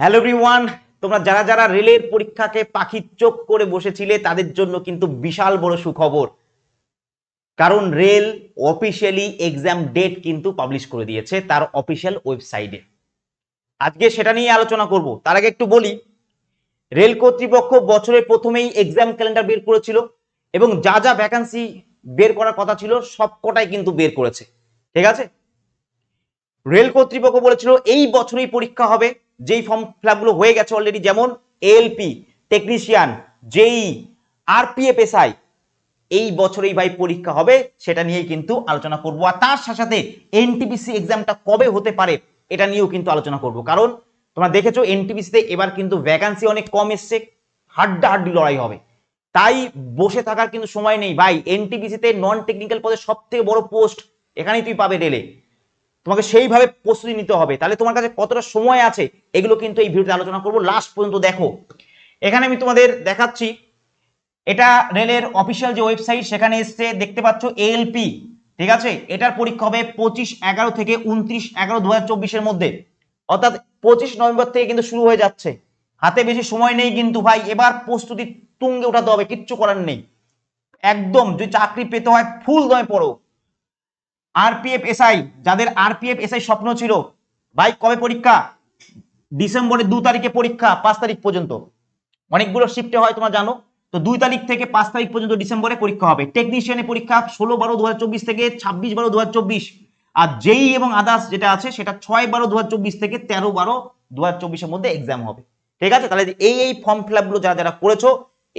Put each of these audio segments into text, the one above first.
hello everyone তোমরা যারা যারা রেলের পরীক্ষাকে পাখির চোখ করে বসেছিলে তাদের জন্য কিন্তু বিশাল বড় সুখবর কারণ রেল অফিসিয়ালি এক্সাম ডেট কিন্তু পাবলিশ করে দিয়েছে তার অফিসিয়াল ওয়েবসাইটে আজকে সেটা নিয়ে আলোচনা করব তার আগে একটু বলি রেল কর্তৃপক্ষ বছরের প্রথমেই এক্সাম ক্যালেন্ডার বের করেছিল এবং যা যা ভ্যাকান্সি বের করার কথা ছিল সবকটাই কিন্তু বের করেছে ঠিক আছে রেল কর্তৃপক্ষ বলেছিল এই বছরই পরীক্ষা হবে যেই ফর্ম ফিল হয়ে গেছে অলরেডি যেমন LP technician JE RPF SI এই বছরেই ভাই পরীক্ষা হবে সেটা নিয়েই কিন্তু আলোচনা করব আর তার সাথে সাথে এনটিপিসি এক্সামটা কবে হতে পারে এটা নিয়েও কিন্তু আলোচনা করব কারণ তোমরা দেখেছো এনটিপিসিতে এবার কিন্তু ভ্যাকান্সি অনেক কম এসছে হাড্ডাহাড্ডি লড়াই হবে তাই বসে থাকার কিন্তু সময় নেই ভাই এনটিপিসিতে নন টেকনিক্যাল পদে সব থেকে বড় পোস্ট এখানেই তুই পাবে রেলে তোমাকে সেইভাবে প্রস্তুতি নিতে হবে তাহলে তোমার কাছে কতটা সময় আছে এগুলো কিন্তু এই ভিডিওতে আলোচনা করব লাস্ট পর্যন্ত দেখো এখানে আমি তোমাদের দেখাচ্ছি এটা রেলের অফিসিয়াল যে ওয়েবসাইট সেখানে এসছে দেখতে পাচ্ছ এলপি ঠিক আছে এটার পরীক্ষা হবে পঁচিশ এগারো থেকে উনত্রিশ এগারো দু হাজার মধ্যে অর্থাৎ পঁচিশ নভেম্বর থেকে কিন্তু শুরু হয়ে যাচ্ছে হাতে বেশি সময় নেই কিন্তু ভাই এবার প্রস্তুতি তুঙ্গে উঠাতে হবে কিচ্ছু করার নেই একদম যদি চাকরি পেতে হয় ফুল দমে পড়ো আরপিএফ এসআই যাদের আরপিএফ এসআই স্বপ্ন ছিল ভাই কবে পরীক্ষা ডিসেম্বরের দু তারিখে পরীক্ষা পাঁচ তারিখ পর্যন্ত অনেকগুলো শিফটে হয় তোমরা জানো তো দুই তারিখ থেকে পাঁচ তারিখ পর্যন্ত ডিসেম্বরে পরীক্ষা হবে টেকনিশিয়ানের পরীক্ষা ষোলো বারো দু থেকে ছাব্বিশ বারো দু আর জেই e এবং আদার্স যেটা আছে সেটা ছয় বারো দু থেকে তেরো বারো দু হাজার মধ্যে এক্সাম হবে ঠিক আছে তাহলে এই এই ফর্ম ফিল আপগুলো যারা যারা করেছো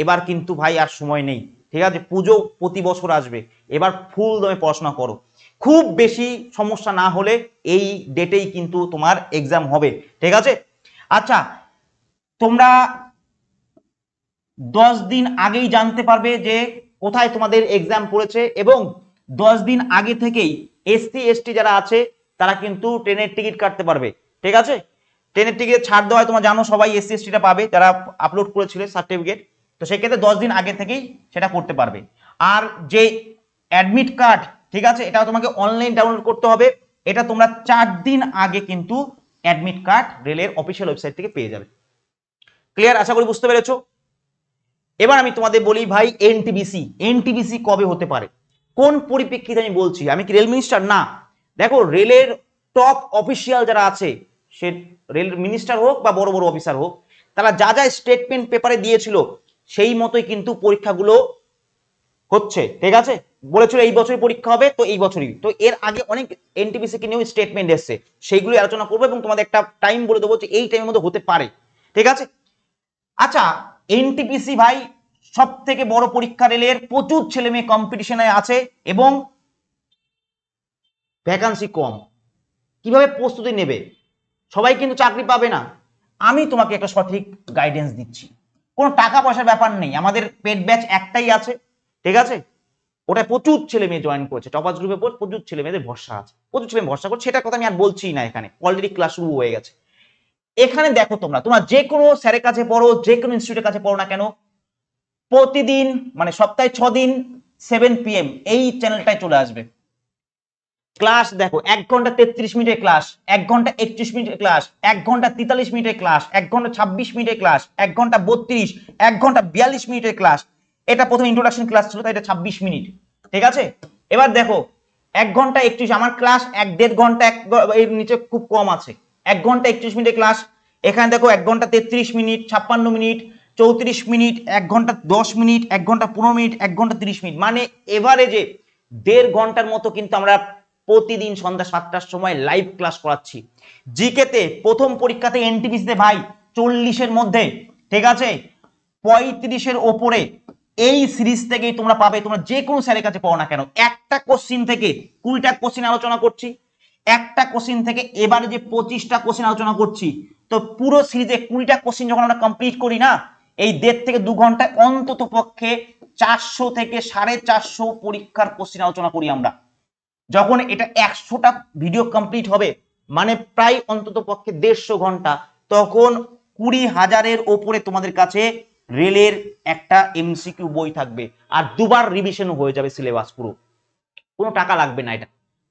এবার কিন্তু ভাই আর সময় নেই ঠিক আছে পুজো প্রতি বছর আসবে এবার ফুল দমে পড়াশোনা করো খুব বেশি সমস্যা না হলে এই ডেটেই কিন্তু তোমার এক্সাম হবে ঠিক আছে আচ্ছা তোমরা দশ দিন আগেই জানতে পারবে যে কোথায় তোমাদের এক্সাম পড়েছে এবং দশ দিন আগে থেকেই এসটি এসটি যারা আছে তারা কিন্তু ট্রেনের টিকিট কাটতে পারবে ঠিক আছে ট্রেনের টিকিট ছাড় দেওয়া হয় তোমরা জানো সবাই এসসি এসটিটা পাবে যারা আপলোড করেছিলে সার্টিফিকেট তো সেক্ষেত্রে দশ দিন আগে থেকেই সেটা করতে পারবে আর যে অ্যাডমিট কার্ড ঠিক আছে এটা তোমাকে অনলাইন ডাউনলোড করতে হবে এটা তোমরা চার দিন আগে কিন্তু অ্যাডমিট কার্ড রেলের অফিসিয়াল ওয়েবসাইট থেকে পেয়ে যাবে ক্লিয়ার আশা করি বুঝতে পেরেছো এবার আমি তোমাদের বলি ভাই এনটিবিসি এনটিবিসি কবে হতে পারে কোন পরিপ্রেক্ষিতে আমি বলছি আমি কি রেল মিনিস্টার না দেখো রেলের টপ অফিসিয়াল যারা আছে সে রেল মিনিস্টার হোক বা বড় বড় অফিসার হোক তারা যা যা স্টেটমেন্ট পেপারে দিয়েছিল সেই মতোই কিন্তু পরীক্ষাগুলো হচ্ছে ঠিক আছে বলেছিল এই বছরই পরীক্ষা হবে তো এই বছরই তো এর আগে অনেক এনটিপিসি কে নিয়েও স্টেটমেন্ট এসছে সেইগুলি আলোচনা করবো এবং তোমাদের একটা টাইম বলে দেবো যে এই টাইমের মধ্যে হতে পারে ঠিক আছে আচ্ছা এনটিপিসি ভাই সব থেকে বড় পরীক্ষা রেলের প্রচুর ছেলে মেয়ে কম্পিটিশনে আছে এবং ভ্যাকান্সি কম কিভাবে প্রস্তুতি নেবে সবাই কিন্তু চাকরি পাবে না আমি তোমাকে একটা সঠিক গাইডেন্স দিচ্ছি কোনো টাকা পয়সার ব্যাপার নেই আমাদের পেড ব্যাচ একটাই আছে ঠিক আছে ওটা প্রচুর ছেলে মেয়ে জয়েন করেছে টপাস গ্রুপে প্রচুর ছেলে মেয়েদের ভরসা আছে প্রচুর ছেলে ভরসা করছে সেটার কথা আমি আর বলছি না এখানে অলরেডি ক্লাস শুরু হয়ে গেছে এখানে দেখো তোমরা তোমরা যে কোনো স্যারের কাছে পড়ো যে কোনো ইনস্টিটিউটের কাছে পড়ো না কেন প্রতিদিন মানে সপ্তাহে ছ দিন সেভেন পিএম এই চ্যানেলটায় চলে আসবে ক্লাস দেখো এক ঘন্টা তেত্রিশ মিনিটের ক্লাস এক ঘন্টা একত্রিশ মিনিটের ক্লাস এক ঘন্টা তেতাল্লিশ মিনিটের ক্লাস এক ঘন্টা ছাব্বিশ মিনিটের ক্লাস এক ঘন্টা বত্রিশ এক ঘন্টা বিয়াল্লিশ মিনিটের ক্লাস এটা প্রথম ইন্ট্রোডাকশন ক্লাস ছিল তাই এটা ছাব্বিশ মিনিট ঠিক আছে এবার দেখো এক ঘন্টা একত্রিশ আমার ক্লাস এক দেড় ঘন্টা এক এর নিচে খুব কম আছে এক ঘন্টা একত্রিশ মিনিটের ক্লাস এখানে দেখো এক ঘন্টা তেত্রিশ মিনিট ছাপ্পান্ন মিনিট চৌত্রিশ মিনিট এক ঘন্টা দশ মিনিট এক ঘন্টা পনেরো মিনিট এক ঘন্টা তিরিশ মিনিট মানে এভারেজে দেড় ঘন্টার মতো কিন্তু আমরা প্রতিদিন সন্ধ্যা সাতটার সময় লাইভ ক্লাস করাচ্ছি জিকেতে প্রথম পরীক্ষাতে এনটিপিসিতে ভাই চল্লিশের মধ্যে ঠিক আছে পঁয়ত্রিশের ওপরে এই সিরিজ থেকেই তোমরা পাবে তোমরা যে কোনো স্যারের কাছে পাও না কেন একটা কোশ্চিন থেকে কুড়িটা কোশ্চিন আলোচনা করছি একটা কোশ্চিন থেকে এবারে যে পঁচিশটা কোশ্চিন আলোচনা করছি তো পুরো সিরিজে কুড়িটা কোশ্চিন যখন আমরা কমপ্লিট করি না এই দেড় থেকে দু ঘন্টায় অন্তত পক্ষে চারশো থেকে সাড়ে চারশো পরীক্ষার কোশ্চিন আলোচনা করি আমরা যখন এটা একশোটা ভিডিও কমপ্লিট হবে মানে প্রায় অন্তত পক্ষে দেড়শো ঘন্টা তখন কুড়ি হাজারের ওপরে তোমাদের কাছে রেলের একটা এমসিকিউ বই থাকবে আর দুবার রিভিশন হয়ে যাবে সিলেবাস পুরো কোনো টাকা লাগবে না এটা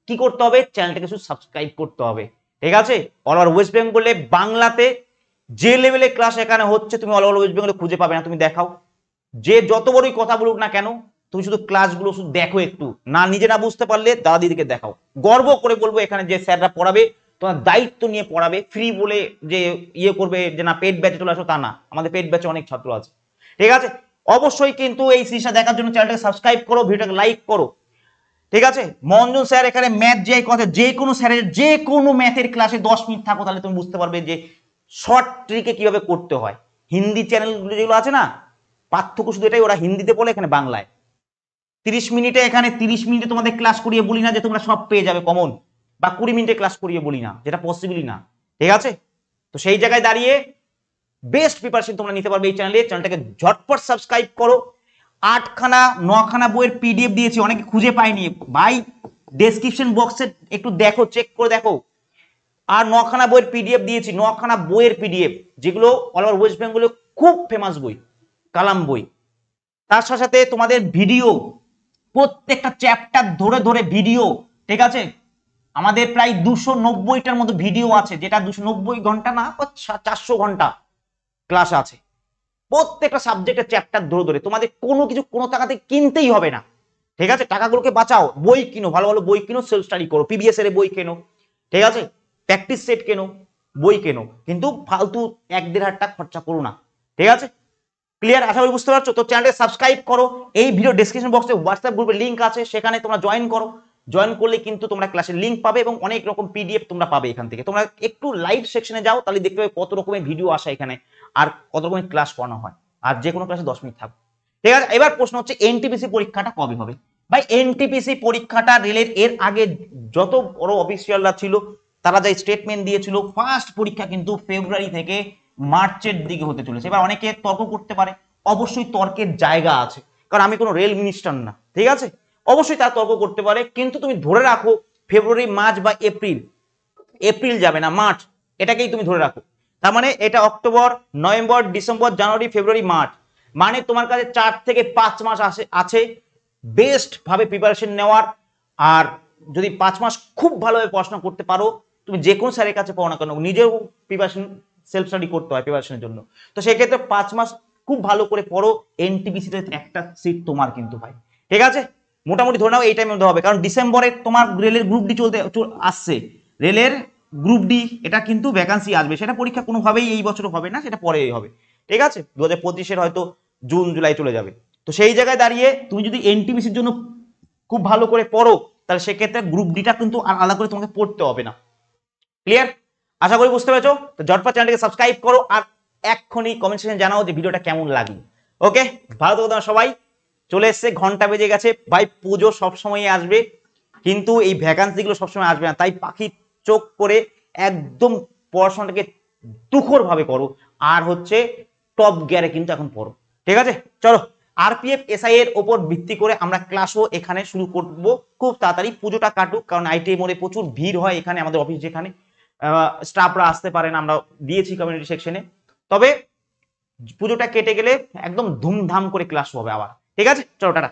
কি করতে হবে চ্যানেলটাকে শুধু সাবস্ক্রাইব করতে হবে ঠিক আছে অল ওভার ওয়েস্ট বেঙ্গলে বাংলাতে যে লেভেলে ক্লাস এখানে হচ্ছে তুমি অল ওভার ওয়েস্ট বেঙ্গলে খুঁজে পাবে না তুমি দেখাও যে যত বড়ই কথা বলুক না কেন তুমি শুধু ক্লাসগুলো শুধু দেখো একটু না নিজে না বুঝতে পারলে দাদা দিদিকে দেখাও গর্ব করে বলবো এখানে যে স্যাররা পড়াবে তোমার দায়িত্ব নিয়ে পড়াবে ফ্রি বলে যে ইয়ে করবে যে না পেট ব্যাচে চলে আসো তা না আমাদের পেট ব্যাচে অনেক ছাত্র আছে ঠিক আছে অবশ্যই কিন্তু এই সিরিজটা দেখার জন্য চ্যানেলটাকে সাবস্ক্রাইব করো ভিডিওটাকে লাইক করো ঠিক আছে মঞ্জন স্যার এখানে ম্যাথ যে কথা যে কোনো স্যারের যে কোনো ম্যাথের ক্লাসে দশ মিনিট থাকো তাহলে তুমি বুঝতে পারবে যে শর্ট ট্রিকে কিভাবে করতে হয় হিন্দি চ্যানেলগুলো যেগুলো আছে না পার্থক্য শুধু এটাই ওরা হিন্দিতে বলে এখানে বাংলায় তিরিশ মিনিটে এখানে তিরিশ মিনিটে তোমাদের ক্লাস করিয়ে বলি না যে তোমরা সব পেয়ে যাবে কমন বা কুড়ি মিনিটে ক্লাস করিয়ে বলি না যেটা পসিবলই না ঠিক আছে তো সেই জায়গায় দাঁড়িয়ে বেস্ট প্রিপারেশন তোমরা নিতে পারবে এই চ্যানেলে চ্যানেলটাকে ঝটপট সাবস্ক্রাইব করো আটখানা নখানা বইয়ের পিডিএফ দিয়েছি অনেকে খুঁজে পায়নি ভাই ডেসক্রিপশন বক্সে একটু দেখো চেক করে দেখো আর নখানা বইয়ের পিডিএফ দিয়েছি নখানা বইয়ের পিডিএফ যেগুলো অল ওভার ওয়েস্ট বেঙ্গলে খুব ফেমাস বই কালাম বই তার সাথে সাথে তোমাদের ভিডিও প্রত্যেকটা চ্যাপ্টার ধরে ধরে ভিডিও ঠিক আছে আমাদের প্রায় দুশো নব্বইটার মতো ভিডিও আছে যেটা দুশো নব্বই ঘন্টা না চারশো ঘন্টা ক্লাস আছে প্রত্যেকটা সাবজেক্টের চ্যাপ্টার ধরে ধরে তোমাদের কোনো কিছু কোনো টাকাতে কিনতেই হবে না ঠিক আছে টাকাগুলোকে বাঁচাও বই কিনো ভালো ভালো বই কিনো সেলফ স্টাডি করো পিবিএস এর বই কেনো ঠিক আছে প্র্যাকটিস সেট কেনো বই কেনো কিন্তু ফালতু এক দেড় হাজার টাকা খরচা করো না ঠিক আছে ক্লিয়ার আশা করি বুঝতে পারছো তো চ্যানেলটা সাবস্ক্রাইব করো এই ভিডিও ডিসক্রিপশন বক্সে হোয়াটসঅ্যাপ গ্রুপের লিঙ্ক আছে সেখানে তোমরা জয়েন করো জয়েন করলে কিন্তু তোমরা ক্লাসের লিঙ্ক পাবে এবং অনেক রকম পিডিএফ তোমরা পাবে এখান থেকে তোমরা একটু লাইভ সেকশনে যাও তাহলে দেখতে পাবে কত রকমের ভিডিও আসে এখানে আর কত রকমের ক্লাস করানো হয় আর যে কোনো ক্লাসে দশ মিনিট থাকবে ঠিক আছে এবার প্রশ্ন হচ্ছে এনটিপিসি পরীক্ষাটা কবে হবে ভাই এনটিপিসি পরীক্ষাটা রেলের এর আগে যত বড় অফিসিয়ালরা ছিল তারা যে স্টেটমেন্ট দিয়েছিল ফার্স্ট পরীক্ষা কিন্তু ফেব্রুয়ারি থেকে মার্চের দিকে হতে চলেছে এবার অনেকে তর্ক করতে পারে অবশ্যই তর্কের জায়গা আছে কারণ আমি কোনো রেল মিনিস্টার না ঠিক আছে অবশ্যই তারা তর্ক করতে পারে কিন্তু তুমি ধরে রাখো ফেব্রুয়ারি মার্চ বা এপ্রিল এপ্রিল যাবে না মার্চ এটাকেই তুমি ধরে রাখো তার মানে এটা অক্টোবর নভেম্বর ডিসেম্বর জানুয়ারি ফেব্রুয়ারি মার্চ মানে তোমার কাছে চার থেকে পাঁচ মাস আসে আছে বেস্টভাবে প্রিপারেশন নেওয়ার আর যদি পাঁচ মাস খুব ভালোভাবে পড়াশোনা করতে পারো তুমি যে কোনো স্যারের কাছে পড়া কেন নিজেও প্রিপারেশন সেলফ স্টাডি করতে হয় প্রিপারেশনের জন্য তো সেক্ষেত্রে পাঁচ মাস খুব ভালো করে পড়ো এনটিপিসিতে একটা সিট তোমার কিন্তু ভাই ঠিক আছে মোটামুটি ধরে নাও এই টাইমের মধ্যে হবে কারণ ডিসেম্বরে তোমার রেলের গ্রুপ ডি চলতে আসছে রেলের গ্রুপ ডি এটা কিন্তু ভ্যাকান্সি আসবে সেটা পরীক্ষা কোনোভাবেই এই বছর হবে না সেটা পরেই হবে ঠিক আছে দু হাজার পঁচিশের হয়তো জুন জুলাই চলে যাবে তো সেই জায়গায় দাঁড়িয়ে তুমি যদি এনটিপিসির জন্য খুব ভালো করে পড়ো তাহলে সেক্ষেত্রে গ্রুপ ডিটা কিন্তু আর আলাদা করে তোমাকে পড়তে হবে না ক্লিয়ার আশা করি বুঝতে পেরেছো তো জটপা চ্যানেলটিকে সাবস্ক্রাইব করো আর এক্ষুনি কমেন্ট সেকশন জানাও যে ভিডিওটা কেমন লাগে ওকে ভালো থাকো তোমার সবাই চলে এসছে ঘন্টা বেজে গেছে ভাই পুজো সবসময় আসবে কিন্তু এই ভ্যাকান্সিগুলো সবসময় আসবে না তাই পাখি চোখ করে একদম পড়াশোনাটাকে ভাবে করো আর হচ্ছে টপ গিয়ারে কিন্তু এখন পড়ো ঠিক আছে চলো আরপিএফ এসআই এর ওপর ভিত্তি করে আমরা ক্লাসও এখানে শুরু করব খুব তাড়াতাড়ি পুজোটা কাটুক কারণ আইটিআই মোড়ে প্রচুর ভিড় হয় এখানে আমাদের অফিস যেখানে স্টাফরা আসতে পারেন আমরা দিয়েছি কমিউনিটি সেকশনে তবে পুজোটা কেটে গেলে একদম ধুমধাম করে ক্লাস হবে আবার ঠিক আছে চলো টাটা